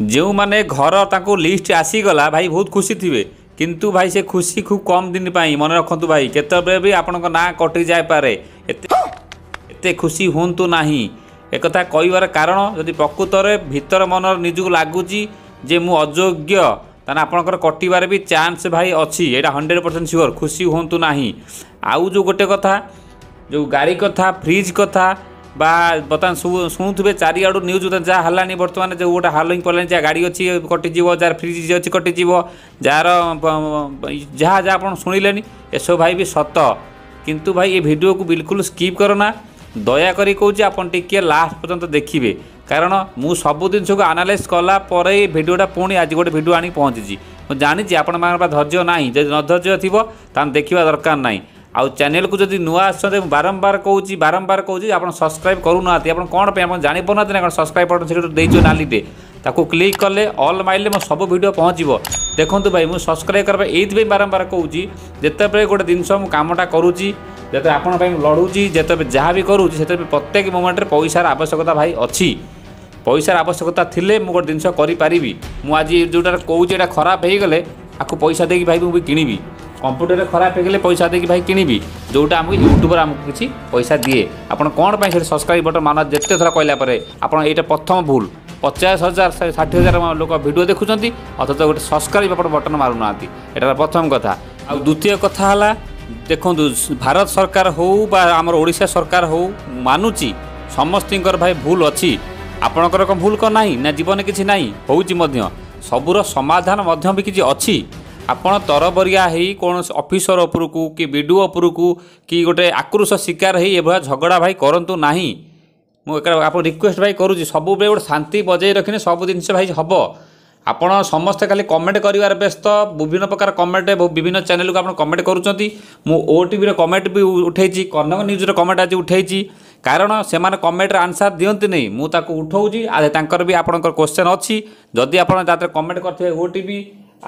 ଯେଉଁମାନେ ଘର ତାଙ୍କୁ ଲିଷ୍ଟ ଆସିଗଲା ଭାଇ ବହୁତ ଖୁସି ଥିବେ କିନ୍ତୁ ଭାଇ ସେ ଖୁସି ଖୁବ୍ କମ୍ ଦିନ ପାଇଁ ମନେ ରଖନ୍ତୁ ଭାଇ କେତେବେଳେ ବି ଆପଣଙ୍କ ନାଁ କଟିଯାଇପାରେ ଏତେ ଏତେ ଖୁସି ହୁଅନ୍ତୁ ନାହିଁ ଏକଥା କହିବାର କାରଣ ଯଦି ପ୍ରକୃତରେ ଭିତର ମନର ନିଜକୁ ଲାଗୁଛି ଯେ ମୁଁ ଅଯୋଗ୍ୟ ତାହେଲେ ଆପଣଙ୍କର କଟିବାର ବି ଚାନ୍ସ ଭାଇ ଅଛି ଏଇଟା ହଣ୍ଡ୍ରେଡ଼ ପରସେଣ୍ଟ ସିଓର ଖୁସି ହୁଅନ୍ତୁ ନାହିଁ ଆଉ ଯେଉଁ ଗୋଟେ କଥା ଯେଉଁ ଗାଡ଼ି କଥା ଫ୍ରିଜ୍ କଥା বা ବର୍ତ୍ତମାନ ଶୁଣୁଥିବେ ଚାରିଆଡ଼ୁ ନ୍ୟୁଜ୍ ଯାହା ହେଲାଣି ବର୍ତ୍ତମାନ ଯେଉଁ ଗୋଟେ ହାଲୋଇଂ ପଡ଼ିଲାଣି ଯାହା ଗାଡ଼ି ଅଛି କଟିଯିବ ଯାହାର ଫ୍ରିଜ୍ ଅଛି କଟିଯିବ ଯାହାର ଯାହା ଯାହା ଆପଣ ଶୁଣିଲେନି ଏସବୁ ଭାଇ ବି ସତ କିନ୍ତୁ ଭାଇ ଏ ଭିଡ଼ିଓକୁ ବିଲକୁଲ ସ୍କିପ୍ କରନା ଦୟାକରି କହୁଛି ଆପଣ ଟିକିଏ ଲାଷ୍ଟ ପର୍ଯ୍ୟନ୍ତ ଦେଖିବେ କାରଣ ମୁଁ ସବୁ ଜିନିଷକୁ ଆନାଲାଇଜ୍ କଲା ପରେ ଏ ଭିଡ଼ିଓଟା ପୁଣି ଆଜି ଗୋଟେ ଭିଡ଼ିଓ ଆଣିକି ପହଞ୍ଚିଛି ମୁଁ ଜାଣିଛି ଆପଣମାନଙ୍କ ଧୈର୍ଯ୍ୟ ନାହିଁ ଯଦି ନ ଧୈର୍ଯ୍ୟ ଥିବ ତାହେଲେ ଦେଖିବା ଦରକାର ନାହିଁ ଆଉ ଚ୍ୟାନେଲକୁ ଯଦି ନୂଆ ଆସୁଛନ୍ତି ମୁଁ ବାରମ୍ବାର କହୁଛି ବାରମ୍ବାର କହୁଛି ଆପଣ ସବସ୍କ୍ରାଇବ୍ କରୁନାହାନ୍ତି ଆପଣ କ'ଣ ପାଇଁ ଆପଣ ଜାଣିପାରୁନାହାନ୍ତି ନା କ'ଣ ସବସ୍କ୍ରାଇବ୍ ବଟନ୍ ସେଠି ଦେଇଛୁ ନାଲିଟେ ତାକୁ କ୍ଲିକ୍ କଲେ ଅଲ୍ ମାଇଲେ ମୋ ସବୁ ଭିଡ଼ିଓ ପହଞ୍ଚିବ ଦେଖନ୍ତୁ ଭାଇ ମୁଁ ସବସ୍କ୍ରାଇବ୍ କରିବା ଏଇଥିପାଇଁ ବାରମ୍ବାର କହୁଛି ଯେତେବେଳେ ଗୋଟେ ଜିନିଷ ମୁଁ କାମଟା କରୁଛି ଯେତେବେଳେ ଆପଣଙ୍କ ପାଇଁ ମୁଁ ଲଢ଼ୁଛି ଯେତେବେଳେ ଯାହା ବି କରୁଛି ସେତେବେଳେ ପ୍ରତ୍ୟେକ ମୋମେଣ୍ଟରେ ପଇସାର ଆବଶ୍ୟକତା ଭାଇ ଅଛି ପଇସାର ଆବଶ୍ୟକତା ଥିଲେ ମୁଁ ଗୋଟେ ଜିନିଷ କରିପାରିବି ମୁଁ ଆଜି ଯେଉଁଟାରେ କହୁଛି ଏଇଟା ଖରାପ ହୋଇଗଲେ ଆକୁ ପଇସା ଦେଇକି ଭାଇ ମୁଁ ବି କିଣିବି কম্পুটর খারাপ হয়ে গেলে পয়সা দিয়ে ভাই কিনবি যেটা আমি ইউট্যুবর আমি কিছু পয়সা দিয়ে আপনার কোণ পাই সেটা সবসক্রাইব বটন মান যেতে থর কহিলা পরে আপনার এইটা প্রথম ভুল পচাশ হাজার ষাঠি হাজার লোক ভিডিও দেখুম অথচ গোটে সবসক্রাইব আপনার বটন মারু না এটা প্রথম কথা আতীয় কথা হল দেখুন ভারত সরকার হোক বা আমার ওড়শা সরকার হোক মানুচি সমস্ত ভাই ভুল অপনকর ভুল কিন্তু না জীবনে কিছু ନା ଜୀବନରେ সবুর সমাধান মধ্যে কিছু ସବୁର ଆପଣ ତରବରିଆ ହେଇ କୌଣସି ଅଫିସର ଉପରକୁ କି ବି ଡ଼ି ଓ ଉପରକୁ କି ଗୋଟେ ଆକ୍ରୋଶ ଶିକାର ହେଇ ଏଭଳିଆ ଝଗଡ଼ା ଭାଇ କରନ୍ତୁ ନାହିଁ ମୁଁ ଏକା ଆପଣ ରିକ୍ୱେଷ୍ଟ ଭାଇ କରୁଛି ସବୁବେଳେ ଗୋଟେ ଶାନ୍ତି ବଜାଇ ରଖିଲେ ସବୁ ଜିନିଷ ଭାଇ ହେବ ଆପଣ ସମସ୍ତେ ଖାଲି କମେଣ୍ଟ କରିବାର ବ୍ୟସ୍ତ ବିଭିନ୍ନ ପ୍ରକାର କମେଣ୍ଟ ବିଭିନ୍ନ ଚ୍ୟାନେଲକୁ ଆପଣ କମେଣ୍ଟ କରୁଛନ୍ତି ମୁଁ ଓଟିଭିର କମେଣ୍ଟ ବି ଉଠେଇଛି କନକ ନ୍ୟୁଜ୍ର କମେଣ୍ଟ ଆଜି ଉଠେଇଛି କାରଣ ସେମାନେ କମେଣ୍ଟର ଆନ୍ସାର୍ ଦିଅନ୍ତି ନାହିଁ ମୁଁ ତାକୁ ଉଠାଉଛି ତାଙ୍କର ବି ଆପଣଙ୍କର କ୍ୱେଶ୍ଚନ୍ ଅଛି ଯଦି ଆପଣ ତା କମେଣ୍ଟ କରିଥିବେ ଓଟିଭି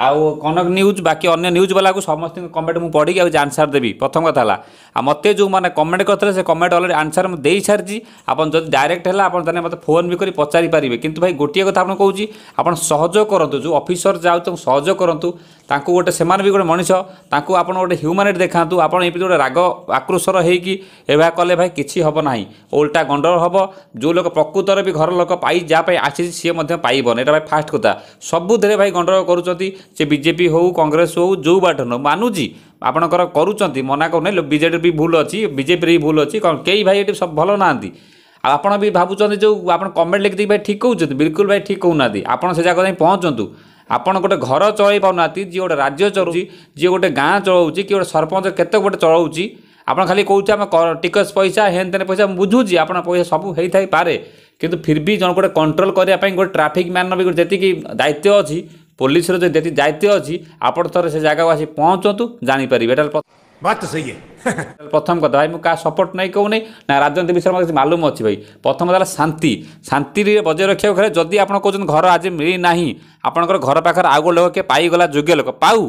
ଆଉ କନକ ନ୍ୟୁଜ୍ ବାକି ଅନ୍ୟ ନ୍ୟୁଜ୍ବାଲାକୁ ସମସ୍ତଙ୍କ କମେଣ୍ଟ ମୁଁ ପଢ଼ିକି ଆଉ ଆନ୍ସର୍ ଦେବି ପ୍ରଥମ କଥା ହେଲା ଆଉ ମୋତେ ଯେଉଁମାନେ କମେଣ୍ଟ କରିଥିଲେ ସେ କମେଣ୍ଟ ଅଲରେଡ଼ି ଆନ୍ସର୍ ମୁଁ ଦେଇସାରିଛି ଆପଣ ଯଦି ଡାଇରେକ୍ଟ ହେଲା ଆପଣ ତାହେଲେ ମୋତେ ଫୋନ୍ ବି କରି ପଚାରି ପାରିବେ କିନ୍ତୁ ଭାଇ ଗୋଟିଏ କଥା ଆପଣ କହୁଛି ଆପଣ ସହଯୋଗ କରନ୍ତୁ ଯେଉଁ ଅଫିସର ଯାଉ ତାଙ୍କୁ ସହଯୋଗ କରନ୍ତୁ ତାଙ୍କୁ ଗୋଟେ ସେମାନେ ବି ଗୋଟେ ମଣିଷ ତାଙ୍କୁ ଆପଣ ଗୋଟେ ହ୍ୟୁମାନିଟି ଦେଖାନ୍ତୁ ଆପଣ ଏମିତି ଗୋଟେ ରାଗ ଆକ୍ରୋଶର ହେଇକି ଏହା କଲେ ଭାଇ କିଛି ହେବ ନାହିଁ ଓଲଟା ଗଣ୍ଡଳ ହେବ ଯେଉଁ ଲୋକ ପ୍ରକୃତରେ ବି ଘର ଲୋକ ପାଇ ଯାହା ପାଇଁ ଆସିଛି ସିଏ ମଧ୍ୟ ପାଇବନି ଏଇଟା ଭାଇ ଫାଷ୍ଟ କଥା ସବୁଥିରେ ଭାଇ ଗଣ୍ଡଳ କରୁଛନ୍ତି ସେ ବିଜେପି ହେଉ କଂଗ୍ରେସ ହେଉ ଯେଉଁ ବାଟ ନଉ ମାନୁଛି ଆପଣଙ୍କର କରୁଛନ୍ତି ମନା କରୁନି ବିଜେଡ଼ି ବି ଭୁଲ ଅଛି ବିଜେପିରେ ବି ଭୁଲ ଅଛି କ'ଣ କେହି ଭାଇ ଏଠି ସବୁ ଭଲ ନାହାନ୍ତି ଆଉ ଆପଣ ବି ଭାବୁଛନ୍ତି ଯେଉଁ ଆପଣ କମେଣ୍ଟ ଲେଖିଦେଇକି ଭାଇ ଠିକ୍ କହୁଛନ୍ତି ବିଲକୁଲ ଭାଇ ଠିକ୍ କହୁନାହାନ୍ତି ଆପଣ ସେ ଜାଗା ଯାଇ ପହଞ୍ଚନ୍ତୁ ଆପଣ ଗୋଟେ ଘର ଚଳେଇ ପାରୁନାହାନ୍ତି ଯିଏ ଗୋଟେ ରାଜ୍ୟ ଚଳୁଛି ଯିଏ ଗୋଟେ ଗାଁ ଚଳଉଛି କି ଗୋଟେ ସରପଞ୍ଚ କେତେ ଗୋଟେ ଚଳଉଛି ଆପଣ ଖାଲି କହୁଛି ଆମେ ଟିକସ ପଇସା ହେନ୍ ତେନ୍ ପଇସା ମୁଁ ବୁଝୁଛି ଆପଣ ପଇସା ସବୁ ହେଇଥାଇପାରେ କିନ୍ତୁ ଫିର୍ ବି ଜଣକୁ ଗୋଟେ କଣ୍ଟ୍ରୋଲ କରିବା ପାଇଁ ଗୋଟେ ଟ୍ରାଫିକ୍ ମ୍ୟାନ୍ର ବି ଗୋଟେ ଯେତିକି ଦାୟିତ୍ୱ ଅଛି ପୋଲିସର ଯଦି ଯେତିକି ଦାୟିତ୍ୱ ଅଛି ଆପଣ ଥରେ ସେ ଜାଗାକୁ ଆସି ପହଞ୍ଚନ୍ତୁ ଜାଣିପାରିବେ ଏଟା વાત તો સહી প্রথম কথা ভাই মু কাহা সপোর্ট নাই কেউনি না রাজনীতি বিষয়ে মতো মালুম অছি ভাই প্রথম কথা শান্তি শান্তি বজায় রক্ষা ঘরে যদি আপনার কোথাও ঘর আজ মিলি না আপনার ঘর পাখে আউ লোক কে পাইগলা যোগ্য লোক পাউ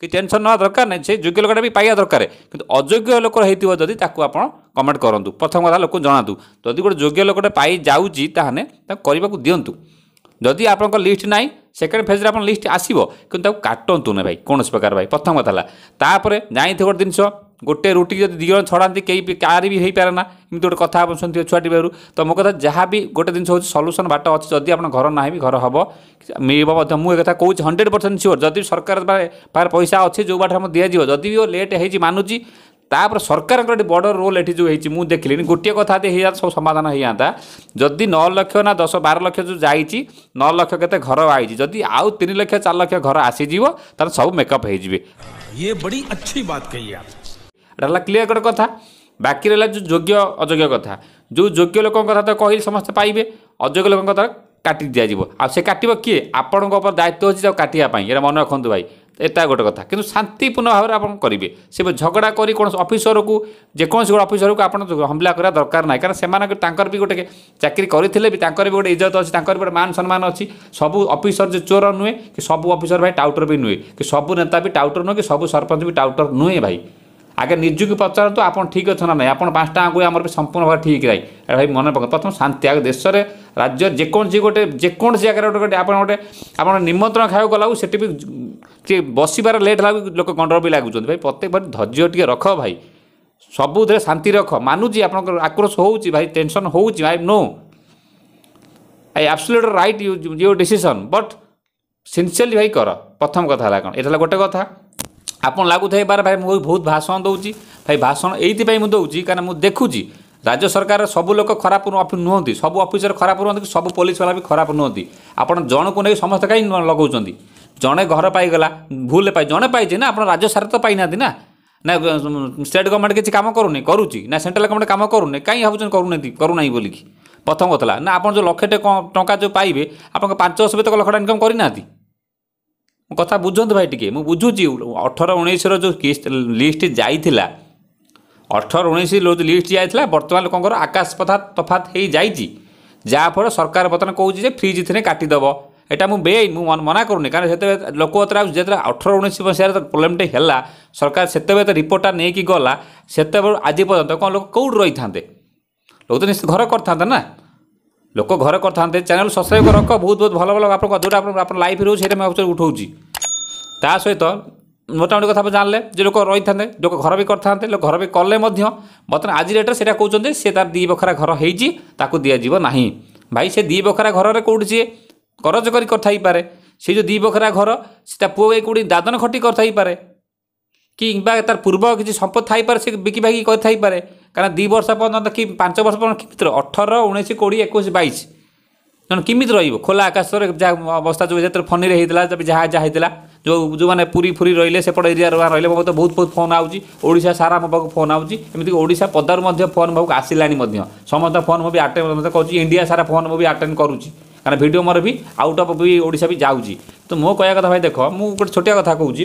কি টেনশন নেওয়া দরকার নাই সেই যোগ্য লোকটা বি পাইয়া দরকার কিন্তু অযোগ্য লোকর হয়েছিল যদি তাকে আপনার কমেন্ট করতু প্রথম কথা লোক জনাতু যদি গোটে যোগ্য লোকটা পাই যাচ্ছি তাহলে তাকে করা দিও যদি আপনার লিষ্ট নাই ସେକେଣ୍ଡ ଫେଜ୍ରେ ଆପଣ ଲିଷ୍ଟ ଆସିବ କିନ୍ତୁ ତାକୁ କାଟନ୍ତୁନି ଭାଇ କୌଣସି ପ୍ରକାର ଭାଇ ପ୍ରଥମ କଥା ହେଲା ତାପରେ ଜାଣିଥିବ ଗୋଟେ ଜିନିଷ ଗୋଟେ ରୁଟି ଯଦି ଦୁଇ ଜଣ ଛଡ଼ାନ୍ତି କେହି କାହାରି ବି ହେଇପାରେ ନା ଏମିତି ଗୋଟେ କଥା ଆପଣ ଶୁଣିଥିବେ ଛୁଆଟି ବେଳରୁ ତ ମୋ କଥା ଯାହା ବି ଗୋଟେ ଜିନିଷ ହେଉଛି ସଲ୍ୟୁସନ୍ ବାଟ ଅଛି ଯଦି ଆପଣ ଘର ନାହିଁ ବି ଘର ହେବ ମିଳିବ ମଧ୍ୟ ମୁଁ ଏକଥା କହୁଛି ହଣ୍ଡ୍ରେଡ଼ ପରସେଣ୍ଟ ସିଓର ଯଦି ସରକାର ପାଖରେ ପଇସା ଅଛି ଯେଉଁ ବାଟରେ ଆମର ଦିଆଯିବ ଯଦି ବି ଲେଟ୍ ହେଇଛି ମାନୁଛି तापर सरकार बड़ रोल ये जो है मुझे देख ली गोटे कथा सब समाधान हो जाता जदि नौ लक्ष ना दस बार लक्ष जो जा नौ लक्ष के घर आई जदि आउ तीन लक्ष चार लक्ष घर आसीज तब मेकअप हो ये बड़ी अच्छी बात कही है क्लीयर कट कथ बाकी रहा जो योग्य अजोग्य कथ जो योग्य लोक कथा तो कहे समस्ते पाइबे अजोग्य लोक काट दिजाव आ काट किए आपण दायित्व अच्छे काटापी ये मन रखु भाई ଏଟା ଗୋଟେ କଥା କିନ୍ତୁ ଶାନ୍ତିପୂର୍ଣ୍ଣ ଭାବରେ ଆପଣ କରିବେ ସେ ଝଗଡ଼ା କରି କୌଣସି ଅଫିସରକୁ ଯେକୌଣସି ଗୋଟେ ଅଫିସରକୁ ଆପଣ ହମ୍ଲା କରିବା ଦରକାର ନାହିଁ କାରଣ ସେମାନଙ୍କ ତାଙ୍କର ବି ଗୋଟେ ଚାକିରି କରିଥିଲେ ବି ତାଙ୍କର ବି ଗୋଟେ ଇଜ୍ଜତ ଅଛି ତାଙ୍କର ବି ଗୋଟେ ମାନ ସମ୍ମାନ ଅଛି ସବୁ ଅଫିସର ଯେ ଚୋର ନୁହେଁ କି ସବୁ ଅଫିସର ଭାଇ ଟାଉଟର ବି ନୁହେଁ କି ସବୁ ନେତା ବି ଟାଉଟର ନୁହେଁ କି ସବୁ ସରପଞ୍ଚ ବି ଟାଉଟର ନୁହେଁ ଭାଇ ଆଗେ ନିଜକୁ ପଚାରନ୍ତୁ ଆପଣ ଠିକ୍ ଅଛନ୍ତି ନା ନାହିଁ ଆପଣ ପାଞ୍ଚଟା ଆଙ୍ଗୁଳି ଆମର ବି ସମ୍ପୂର୍ଣ୍ଣ ଭାବେ ଠିକ୍ ନାହିଁ ଭାଇ ମନେ ପକାନ୍ତୁ ପ୍ରଥମ ଶାନ୍ତି ଆଗ ଦେଶରେ ରାଜ୍ୟ ଯେକୌଣସି ଗୋଟେ ଯେକୌଣସି ଜାଗାରେ ଗୋଟେ ଗୋଟେ ଆପଣ ଗୋଟେ ଆପଣ ନିମନ୍ତ୍ରଣ ଖାଇବାକୁ ଗଲାକୁ ସେଠି ବି ଟିକେ ବସିବାରେ ଲେଟ୍ ହେଲା ଲୋକ କଣ୍ଡର ବି ଲାଗୁଛନ୍ତି ଭାଇ ପ୍ରତ୍ୟେକ ଭାଇ ଧୈର୍ଯ୍ୟ ଟିକେ ରଖ ଭାଇ ସବୁଥିରେ ଶାନ୍ତି ରଖ ମାନୁଛି ଆପଣଙ୍କର ଆକ୍ରୋଶ ହେଉଛି ଭାଇ ଟେନସନ୍ ହେଉଛି ଭାଇ no I absolute right your decision but sincerely ଭାଇ କର ପ୍ରଥମ କଥା ହେଲା କ'ଣ ଏଇଟା ହେଲା ଗୋଟେ କଥା ଆପଣ ଲାଗୁଥାଇପାରେ ଭାଇ ମୁଁ ବହୁତ ଭାଷଣ ଦେଉଛି ଭାଇ ଭାଷଣ ଏଇଥିପାଇଁ ମୁଁ ଦେଉଛି କାରଣ ମୁଁ ଦେଖୁଛି ରାଜ୍ୟ ସରକାର ସବୁ ଲୋକ ଖରାପ ନୁହନ୍ତି ସବୁ ଅଫିସର ଖରାପ ନୁହନ୍ତି ସବୁ ପୋଲିସବାଲା ବି ଖରାପ ନୁହନ୍ତି ଆପଣ ଜଣକୁ ନେଇ ସମସ୍ତେ କାହିଁ ଲଗାଉଛନ୍ତି ଜଣେ ଘର ପାଇଗଲା ଭୁଲରେ ପାଇ ଜଣେ ପାଇଛି ନା ଆପଣ ରାଜ୍ୟ ସାରା ତ ପାଇନାହାନ୍ତି ନା ନା ଷ୍ଟେଟ୍ ଗଭର୍ଣ୍ଣମେଣ୍ଟ କିଛି କାମ କରୁନି କରୁଛି ନା ସେଣ୍ଟ୍ରାଲ୍ ଗଭର୍ଣ୍ଣମେଣ୍ଟ କାମ କରୁନି କାହିଁ ଭାବୁଛନ୍ତି କରୁନାହାନ୍ତି କରୁନାହିଁ ବୋଲିକି ପ୍ରଥମ କଥା ନା ଆପଣ ଯେଉଁ ଲକ୍ଷଟେ ଟଙ୍କା ଯେଉଁ ପାଇବେ ଆପଣଙ୍କ ପାଞ୍ଚ ବର୍ଷ ଭିତରେ ଲକ୍ଷଟା ଇନକମ୍ କରିନାହାନ୍ତି ମୋ କଥା ବୁଝନ୍ତୁ ଭାଇ ଟିକେ ମୁଁ ବୁଝୁଛି ଅଠର ଉଣେଇଶର ଯେଉଁ ଲିଷ୍ଟ ଯାଇଥିଲା ଅଠର ଉଣେଇଶ ଲିଷ୍ଟ ଦିଆଯାଇଥିଲା ବର୍ତ୍ତମାନ ଲୋକଙ୍କର ଆକାଶ ପଥା ତଫାତ ହୋଇଯାଇଛି ଯାହାଫଳରେ ସରକାର ବର୍ତ୍ତମାନ କହୁଛି ଯେ ଫ୍ରିଜ୍ ଏଥିରେ କାଟିଦେବ এটা মু বেআইন মু মনা করুনি কারণ সেতবে লোক যেতবে অঠর উনিশ মশায় প্রোবলেমটে হেলা সরকার সেতবে তো রিপোর্টটা নিয়ে গলা সেতবে আজি পর্যন্ত কোণ লোক কেউটি রই থাকে লোক তো নিশ্চিত ঘর করে থাকে না লোক ঘর করে থাকে চ্যানেল সবসক্রাইব রক বহুত বহুত ভালো ভালো আপনার যেটা আপনার আপনার লাইফ রয়েছে সেটা আমি অবশ্যই উঠাউছি তা সহিত মোটামুটি কথা জানলে যে লোক রইথাতে লোক ঘর বি করতে লোক ঘর বি কলে বর্তমানে আজ ডেটে সেটা কৌন সে তার দুই বখরা ঘর হয়েছি তাকে দিয়ে না ভাই সে দুই বখরা ঘরের কেউটি সি করজ করি করতে পারে সেই যে দুই বখরা ঘর সেটা পুয়ে কেউটি দাদন খটি করতে পারে কিংবা তার পূর্ব কিছু সম্পদ থাইপারে সে বিকি ভাগি করে কারণ দুই বর্ষ পর্যন্ত কি পাঁচ বর্ষ পর্যন্ত কেমিতি অঠর উনিশ কোড়ি একুশ বাইশ জন কেমিতি রহব খোলা আকাশরে যা অবস্থা যে যেতে ফনিরে হয়েছিল যা যা হয়েছিল ଯେଉଁ ଯେଉଁମାନେ ପୁରୀ ଫୁରୀ ରହିଲେ ସେପଟ ଏରିଆରୁ ରହିଲେ ମୋ ମୋତେ ବହୁତ ବହୁତ ଫୋନ୍ ଆଉଛି ଓଡ଼ିଶା ସାରା ମୋ ପାଖକୁ ଫୋନ୍ ଆଉଛି ଏମିତିକି ଓଡ଼ିଶା ପଦାରୁ ମଧ୍ୟ ଫୋନ୍ ମୋ ପାଖକୁ ଆସିଲାଣି ମଧ୍ୟ ସମସ୍ତ ଫୋନ୍ ମୁଁ ବି ଆଟେଣ୍ଡ ମଧ୍ୟ କରୁଛି ଇଣ୍ଡିଆ ସାରା ଫୋନ୍ ମୁଁ ବି ଆଟେଣ୍ଡ କରୁଛି କାରଣ ଭିଡ଼ିଓ ମୋର ବି ଆଉଟ୍ ଅଫ୍ ବି ଓଡ଼ିଶା ବି ଯାଉଛି ତ ମୋ କହିବା କଥା ଭାଇ ଦେଖ ମୁଁ ଗୋଟେ ଛୋଟିଆ କଥା କହୁଛି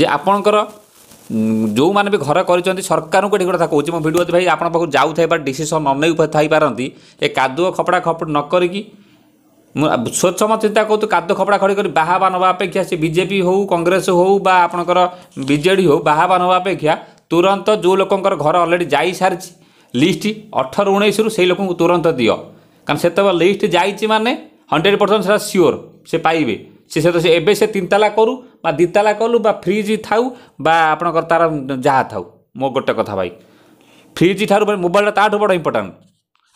ଯେ ଆପଣଙ୍କର ଯେଉଁମାନେ ବି ଘର କରିଛନ୍ତି ସରକାରଙ୍କୁ ଏଠି କଥା କହୁଛି ମୋ ଭିଡ଼ିଓ ଭାଇ ଆପଣଙ୍କ ପାଖକୁ ଯାଉଥାଇ ବା ଡିସିସନ୍ ନ ନେଇ ଥାଇପାରନ୍ତି ଏ କାଦୁଅ ଖପଡ଼ା ଖପଡ଼ ନ କରିକି ସ୍ୱଚ୍ଛମଚିନ୍ତା କହୁତୁ କାଦ ଖପଡ଼ା ଖଡ଼ି କରି ବାହାବା ନେବା ଅପେକ୍ଷା ସେ ବିଜେପି ହେଉ କଂଗ୍ରେସ ହେଉ ବା ଆପଣଙ୍କର ବିଜେଡ଼ି ହେଉ ବାହାବା ନେବା ଅପେକ୍ଷା ତୁରନ୍ତ ଯେଉଁ ଲୋକଙ୍କର ଘର ଅଲରେଡ଼ି ଯାଇସାରିଛି লিস্ট অঠর উনিশরু সেই লোক তুরন্ত দিও কারণ সেতবে লিস্ট যাইছি মানে হন্ড্রেড পরসেন্ট সেটা সিওর সে পাইবে সে সেটা সে এবে সে তিনতলা করু বা দুইতলা কলু বা ফ্রিজ থাউ বা আপনার তার যা থাউ মো গোটে কথা ভাই ফ্রিজ ঠার মোবাইলটা তাঠু বড় ইম্পর্টাট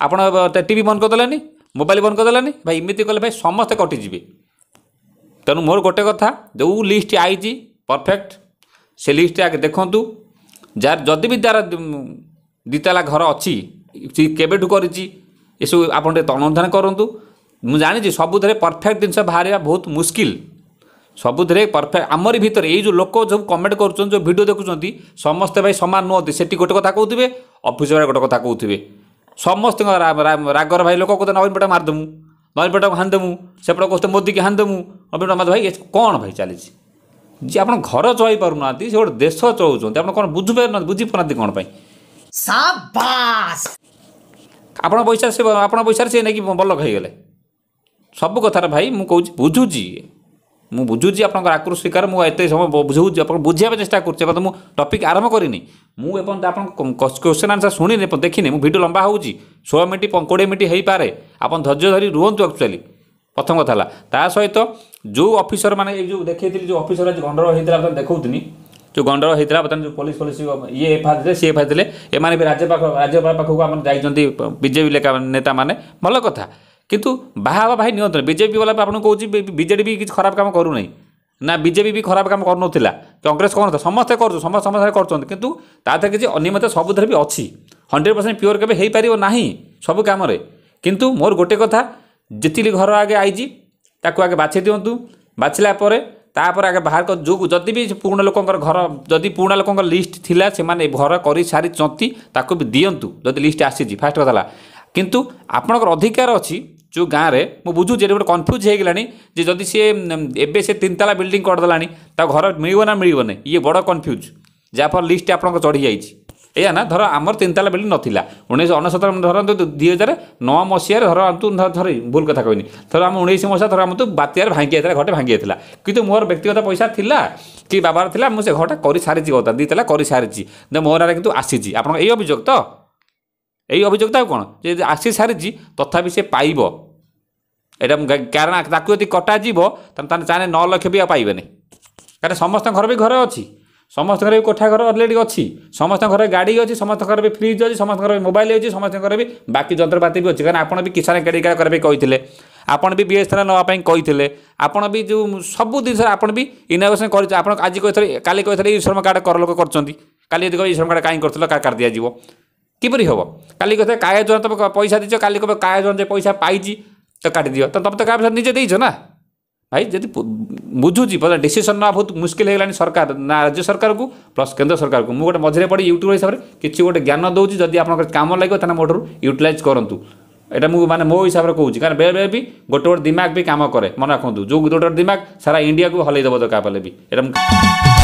আপনার টিভি বন্ধ করেদেলেনি ମୋବାଇଲ ବନ୍ଦ କରିଦେଲାନି ଭାଇ ଏମିତି କଲେ ଭାଇ ସମସ୍ତେ କଟିଯିବେ ତେଣୁ ମୋର ଗୋଟେ କଥା ଯେଉଁ ଲିଷ୍ଟ ଆଇଛି ପରଫେକ୍ଟ ସେ ଲିଷ୍ଟ ଆଗେ ଦେଖନ୍ତୁ ଯାହାର ଯଦି ବି ଯାହାର ଦୁଇତାଲା ଘର ଅଛି କେବେଠୁ କରିଛି ଏସବୁ ଆପଣ ଟିକେ ଅନୁଧ୍ୟାନ କରନ୍ତୁ ମୁଁ ଜାଣିଛି ସବୁଥିରେ ପରଫେକ୍ଟ ଜିନିଷ ବାହାରିବା ବହୁତ ମୁସ୍କିଲ ସବୁଥିରେ ପରଫେକ୍ଟ ଆମରି ଭିତରେ ଏଇ ଯେଉଁ ଲୋକ ଯେଉଁ କମେଣ୍ଟ କରୁଛନ୍ତି ଯେଉଁ ଭିଡ଼ିଓ ଦେଖୁଛନ୍ତି ସମସ୍ତେ ଭାଇ ସମାନ ନୁହନ୍ତି ସେଠି ଗୋଟେ କଥା କହୁଥିବେ ଅଫିସରେ ଗୋଟେ କଥା କହୁଥିବେ ସମସ୍ତଙ୍କ ରାଗର ଭାଇ ଲୋକ କହୁଛନ୍ତି ନବୀନ ପଟ୍ଟନାୟକ ମାରିଦେମୁ ନବୀନ ପଟ୍ଟନାୟକ ହାଣିଦେମୁ ସେପଟେ କହୁଛନ୍ତି ମୋଦିକି ହାଣିଦେମୁ ନବୀନ ପଟ୍ଟନାୟକ ଭାଇ କ'ଣ ଭାଇ ଚାଲିଛି ଯିଏ ଆପଣ ଘର ଚଳାଇ ପାରୁନାହାନ୍ତି ସେ ଗୋଟେ ଦେଶ ଚଳାଉଛନ୍ତି ଆପଣ କ'ଣ ବୁଝିପାରୁନାହାନ୍ତି ବୁଝିପାରୁନାହାନ୍ତି କ'ଣ ପାଇଁ ଆପଣ ପଇସା ସେ ଆପଣ ପଇସାରେ ସେ ନେଇକି ଭଲ ହେଇଗଲେ ସବୁ କଥାରେ ଭାଇ ମୁଁ କହୁଛି ବୁଝୁଛି ମୁଁ ବୁଝୁଛି ଆପଣଙ୍କର ଆକୃ ସ୍ୱୀକାର ମୁଁ ଏତେ ସମୟ ବୁଝାଉଛି ଆପଣ ବୁଝିବା ଚେଷ୍ଟା କରୁଛି ଏପର୍ଯ୍ୟନ୍ତ ମୁଁ ଟପିକ୍ ଆରମ୍ଭ କରିନି ମୁଁ ଏପର୍ଯ୍ୟନ୍ତ ଆପଣଙ୍କ କ୍ୱେଶ୍ଚିନ୍ ଆନ୍ସର୍ ଶୁଣିନି ଦେଖିନି ମୁଁ ଭିଡ଼ିଓ ଲମ୍ବା ହେଉଛି ଷୋହଳ ମିନିଟ୍ କୋଡ଼ିଏ ମିନିଟ୍ ହେଇପାରେ ଆପଣ ଧୈର୍ଯ୍ୟ ଧରି ରୁହନ୍ତୁ ଆକ୍ଚୁଆଲି ପ୍ରଥମ କଥା ହେଲା ତା ସହିତ ଯେଉଁ ଅଫିସର ମାନେ ଏଇ ଯେଉଁ ଦେଖେଇଥିଲି ଯେଉଁ ଅଫିସର ଆଜି ଗଣ୍ଡଗୋଳ ହେଇଥିଲା ବର୍ତ୍ତମାନ ଦେଖାଉଥିଲି ଯେଉଁ ଗଣ୍ଡଗୋଳ ହେଇଥିଲା ବର୍ତ୍ତମାନ ଯେଉଁ ପୋଲିସ ଫୋଲିସ ଇଏ ଏଫ୍ ଆଇ ଦେଲେ ସିଏ ଏଫ୍ ଆଇ ଦେଲେ ଏମାନେ ବି ରାଜ୍ୟ ପାଖ ରାଜ୍ୟପାଳ ପାଖକୁ ଆମର ଯାଇଛନ୍ତି ବିଜେପି ନେତାମାନେ ଭଲ କଥା କିନ୍ତୁ ବାହା ହେବା ଭାଇ ନିଅନ୍ତୁନି ବିଜେପି ବାଲା ଆପଣଙ୍କୁ କହୁଛି ବିଜେଡ଼ି ବି କିଛି ଖରାପ କାମ କରୁନାହିଁ ନା ବିଜେପି ବି ଖରାପ କାମ କରୁନଥିଲା କଂଗ୍ରେସ କ'ଣ ସମସ୍ତେ କରୁଛୁ ସମସ୍ତେ ସମସ୍ତେ କରୁଛନ୍ତି କିନ୍ତୁ ତା ଦେହରେ କିଛି ଅନିୟମିତ ସବୁଥିରେ ବି ଅଛି ହଣ୍ଡ୍ରେଡ଼ ପରସେଣ୍ଟ ପିଓର କେବେ ହେଇପାରିବ ନାହିଁ ସବୁ କାମରେ କିନ୍ତୁ ମୋର ଗୋଟେ କଥା ଯେତିକି ଘର ଆଗେ ଆଇଛି ତାକୁ ଆଗେ ବାଛି ଦିଅନ୍ତୁ ବାଛିଲା ପରେ ତାପରେ ଆଗେ ବାହାର ଯେଉଁ ଯଦି ବି ପୁରୁଣା ଲୋକଙ୍କର ଘର ଯଦି ପୁରୁଣା ଲୋକଙ୍କ ଲିଷ୍ଟ ଥିଲା ସେମାନେ ଘର କରିସାରିଛନ୍ତି ତାକୁ ବି ଦିଅନ୍ତୁ ଯଦି ଲିଷ୍ଟ ଆସିଛି ଫାଷ୍ଟ କଥା ହେଲା କିନ୍ତୁ ଆପଣଙ୍କର ଅଧିକାର ଅଛି ଯେଉଁ ଗାଁରେ ମୁଁ ବୁଝୁଛି ଏଠି ଗୋଟେ କନଫ୍ୟୁଜ୍ ହେଇଗଲାଣି ଯେ ଯଦି ସିଏ ଏବେ ସେ ତିନିତାଲା ବିଲ୍ଡିଂ କରିଦେଲାଣି ତା ଘର ମିଳିବ ନା ମିଳିବନି ଇଏ ବଡ଼ କନଫ୍ୟୁଜ୍ ଯାହାଫଳରେ ଲିଷ୍ଟ ଆପଣଙ୍କ ଚଢ଼ିଯାଇଛି ଏଇଆ ନା ଧର ଆମର ତିନିତାଲା ବିଲ୍ଡିଂ ନଥିଲା ଉଣେଇଶହ ଅନେଶତ ଧରନ୍ତୁ ଦୁଇ ହଜାର ନଅ ମସିହାରେ ଧର ଧର ଭୁଲ କଥା କହିନି ଧର ଆମ ଉଣେଇଶ ମସିହା ଧର ଆମକୁ ବାତ୍ୟାରେ ଭାଙ୍ଗି ଯାଇଥିଲା ଘରଟେ ଭାଙ୍ଗି ଯାଇଥିଲା କିନ୍ତୁ ମୋର ବ୍ୟକ୍ତିଗତ ପଇସା ଥିଲା କି ବାବାର ଥିଲା ମୁଁ ସେ ଘରଟା କରିସାରିଛି କଥା ଦୁଇତାଲା କରିସାରିଛି ମୋ ନାଁରେ କିନ୍ତୁ ଆସିଛି ଆପଣଙ୍କ ଏଇ ଅଭିଯୋଗ ତ এই অভিযোগটা ଆଉ କ'ଣ ଯେ ଆସି ସାରିଛି ତଥାପି ସେ ପାଇବ ଏଇଟା କାରଣ ତାକୁ ଯଦି କଟାଯିବ ତାହେଲେ ତାହେଲେ ଚାହିଁଲେ ନଅ ଲକ୍ଷ ବି ଆଉ ପାଇବେନି କାରଣ ସମସ୍ତଙ୍କ ଘର ବି ଘର ଅଛି ସମସ୍ତଙ୍କ ଘରେ ବି କୋଠା ଘର ଅଲରେଡ଼ି ଅଛି ସମସ୍ତଙ୍କ ଘରେ ଗାଡ଼ି ଅଛି ସମସ୍ତଙ୍କ ଘରେ ବି ଫ୍ରିଜ୍ ଅଛି ସମସ୍ତଙ୍କ ଘରେ ମୋବାଇଲ୍ ଅଛି ସମସ୍ତଙ୍କ ଘରେ ବି ବାକି ଯନ୍ତ୍ରପାତି ବି ଅଛି କାରଣ ଆପଣ ବି କିଷାନ କ୍ରେଡ଼ିଟ୍ କାର୍ଡ଼ କରିବା ପାଇଁ କହିଥିଲେ ଆପଣ ବି ବିଏସ୍ଏନ୍ଏଲ୍ ନେବା ପାଇଁ କହିଥିଲେ ଆପଣ ବି ଯେଉଁ ସବୁ ଜିନିଷରେ ଆପଣ ବି ଇନୋଭେସନ୍ କରିଥିଲେ ଆପଣ ଆଜି କହିଥିଲେ କାଲି କହିଥିଲେ ଇ ଶ୍ରମ କାର୍ଡ଼ କର ଲୋକ କରୁଛନ୍ତି କାଲି ଯଦି କହିବେ ଇ ଶ୍ରମ କାର୍ଡ଼ କାହିଁ କରୁଥିଲ କାର୍ଡ଼ ଦିଆଯିବ কিপরি হব কালি কথা কায়া জন তুমি পয়সা দিছ কালি কবে কায়া জন যে পয়সা পাইছি তো কাটি দিও তো তুমি তো কায়া নিজে দিছ না ভাই যদি বুঝুছি পরে ডিসিশন নেওয়া বহুত মুশকিল হয়ে সরকার না রাজ্য সরকারকে প্লস কেন্দ্র সরকারকে মু গোটে মঝিরে পড়ে ইউট্ୟୁବର হিসাবে কিছু গোটে জ্ঞান দেଉଛି যদি আপনার কাম লাগবে তাহলে মোটর ইউটিলাইজ করতু এটা মু মানে মো হিসাবে কହୁଛି কারণ বেড়ে বেড়ে বি গোটে গোটে দিমাগ বি কাম করে মনে রাখতু যে গোটে গোটে দিমাগ সারা ইন্ডিয়া কু হলাই দেব দরকার পেলে বি এটা